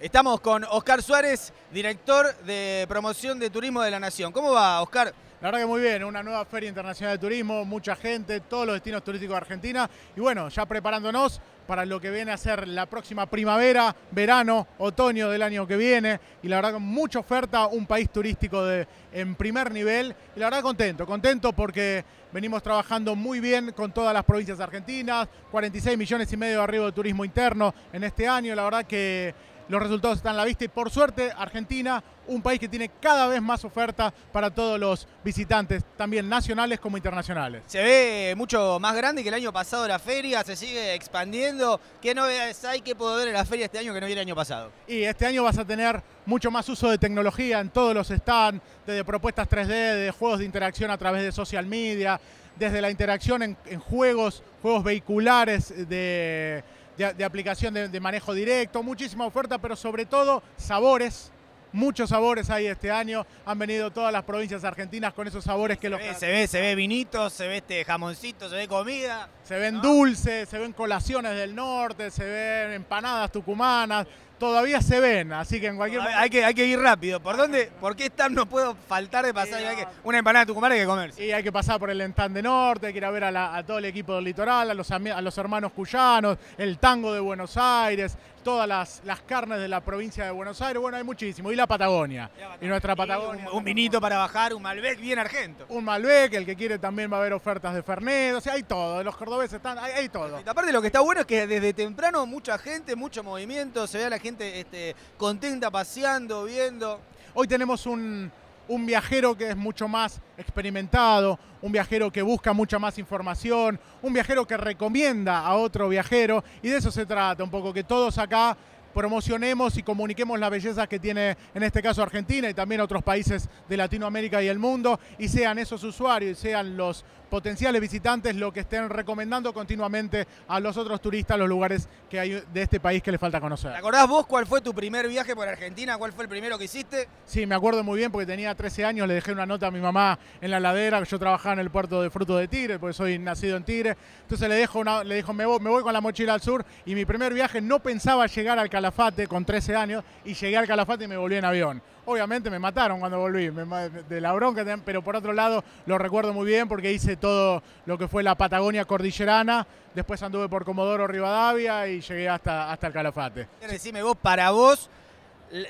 Estamos con Oscar Suárez, director de promoción de turismo de la Nación. ¿Cómo va, Oscar? La verdad que muy bien, una nueva Feria Internacional de Turismo, mucha gente, todos los destinos turísticos de Argentina y bueno, ya preparándonos para lo que viene a ser la próxima primavera, verano, otoño del año que viene y la verdad con mucha oferta, un país turístico de, en primer nivel y la verdad contento, contento porque venimos trabajando muy bien con todas las provincias argentinas, 46 millones y medio de arriba de turismo interno en este año, la verdad que los resultados están a la vista y por suerte Argentina, un país que tiene cada vez más oferta para todos los visitantes, también nacionales como internacionales. Se ve mucho más grande que el año pasado la feria, se sigue expandiendo. ¿Qué novedades hay que poder ver en la feria este año que no había el año pasado? Y este año vas a tener mucho más uso de tecnología en todos los stands, desde propuestas 3D, de juegos de interacción a través de social media, desde la interacción en juegos, juegos vehiculares de de, aplicación de, manejo directo, muchísima oferta, pero sobre todo sabores. Muchos sabores hay este año. Han venido todas las provincias argentinas con esos sabores que los. se ve, se ve vinitos, se ve este jamoncito, se ve comida. Se ven dulces, se ven colaciones del norte, se ven empanadas tucumanas todavía se ven, así que en cualquier momento... Hay que, hay que ir rápido. ¿Por dónde? ¿Por qué están no puedo faltar de pasar? que, una empanada Tucumán hay que comerse. Y hay que pasar por el de Norte, hay que ir a ver a, a todo el equipo del litoral, a los, a los hermanos cuyanos, el tango de Buenos Aires, todas las, carnes de la provincia de Buenos Aires. Bueno, hay muchísimo. Y la Patagonia. Y nuestra Patagonia. un, vinito para bajar, un Malbec bien argento. Un Malbec, el que quiere también va a haber ofertas de Fernet. O sea, hay todo. Los cordobeses están, hay, hay todo. Y aparte lo que está bueno es que desde temprano mucha gente, mucho movimiento. Se ve a la gente este, contenta, paseando, viendo. Hoy tenemos un un viajero que es mucho más experimentado, un viajero que busca mucha más información, un viajero que recomienda a otro viajero, y de eso se trata un poco, que todos acá promocionemos y comuniquemos las bellezas que tiene en este caso Argentina y también otros países de Latinoamérica y el mundo y sean esos usuarios y sean los potenciales visitantes lo que estén recomendando continuamente a los otros turistas los lugares que hay de este país que le falta conocer. ¿Te acordás vos cuál fue tu primer viaje por Argentina? ¿Cuál fue el primero que hiciste? Sí, me acuerdo muy bien porque tenía 13 años, le dejé una nota a mi mamá en la ladera, yo trabajaba en el puerto de Fruto de Tigre, porque soy nacido en Tigre. Entonces le dejo le dijo, me voy, con la mochila al sur y mi primer viaje no pensaba llegar al Calabar con 13 años y llegué al Calafate y me volví en avión. Obviamente me mataron cuando volví, me, de la bronca, pero por otro lado lo recuerdo muy bien porque hice todo lo que fue la Patagonia cordillerana, después anduve por Comodoro Rivadavia y llegué hasta, hasta el Calafate. Decime vos, para vos,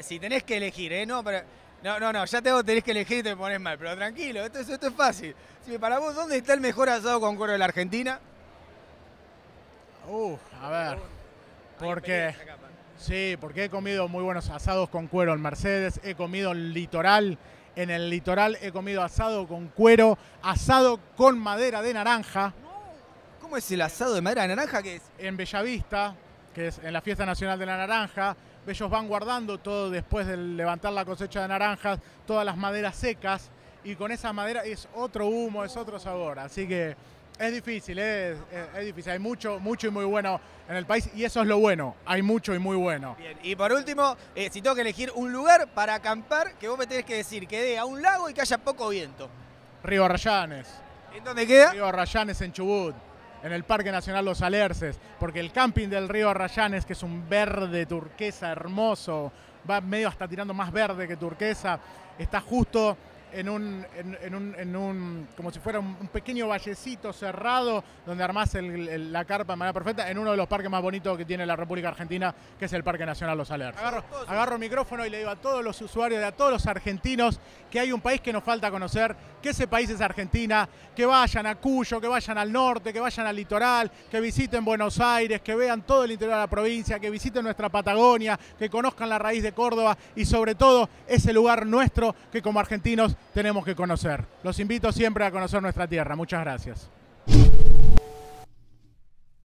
si tenés que elegir, ¿eh? No, No, no, ya te tenés que elegir y te pones mal, pero tranquilo, esto, es fácil. Si para vos, ¿dónde está el mejor asado con cuero de la Argentina? a ver. Porque. Sí, porque he comido muy buenos asados con cuero en Mercedes, he comido en litoral, en el litoral he comido asado con cuero, asado con madera de naranja. ¿Cómo es el asado de madera de naranja que es? En Bellavista, que es en la Fiesta Nacional de la Naranja. Ellos van guardando todo después de levantar la cosecha de naranjas, todas las maderas secas, y con esa madera es otro humo, es otro sabor. Así que es difícil, es, difícil. Hay mucho, mucho y muy bueno en el país y eso es lo bueno. Hay mucho y muy bueno. Bien, y por último, eh, si tengo que elegir un lugar para acampar, que vos me tenés que decir que dé a un lago y que haya poco viento. Río Arrayanes. ¿En dónde queda? Río Arrayanes en Chubut, en el Parque Nacional Los Alerces, porque el camping del Río Arrayanes, que es un verde turquesa hermoso, va medio hasta tirando más verde que turquesa, está justo en un, en, un, como si fuera un, pequeño vallecito cerrado donde armás la carpa de manera perfecta en uno de los parques más bonitos que tiene la República Argentina, que es el Parque Nacional Los Alerces. Agarro, agarro el micrófono y le digo a todos los usuarios, a todos los argentinos, que hay un país que nos falta conocer, que ese país es Argentina, que vayan a Cuyo, que vayan al norte, que vayan al litoral, que visiten Buenos Aires, que vean todo el interior de la provincia, que visiten nuestra Patagonia, que conozcan la raíz de Córdoba y sobre todo ese lugar nuestro que como argentinos tenemos que conocer. Los invito siempre a conocer nuestra tierra. Muchas gracias.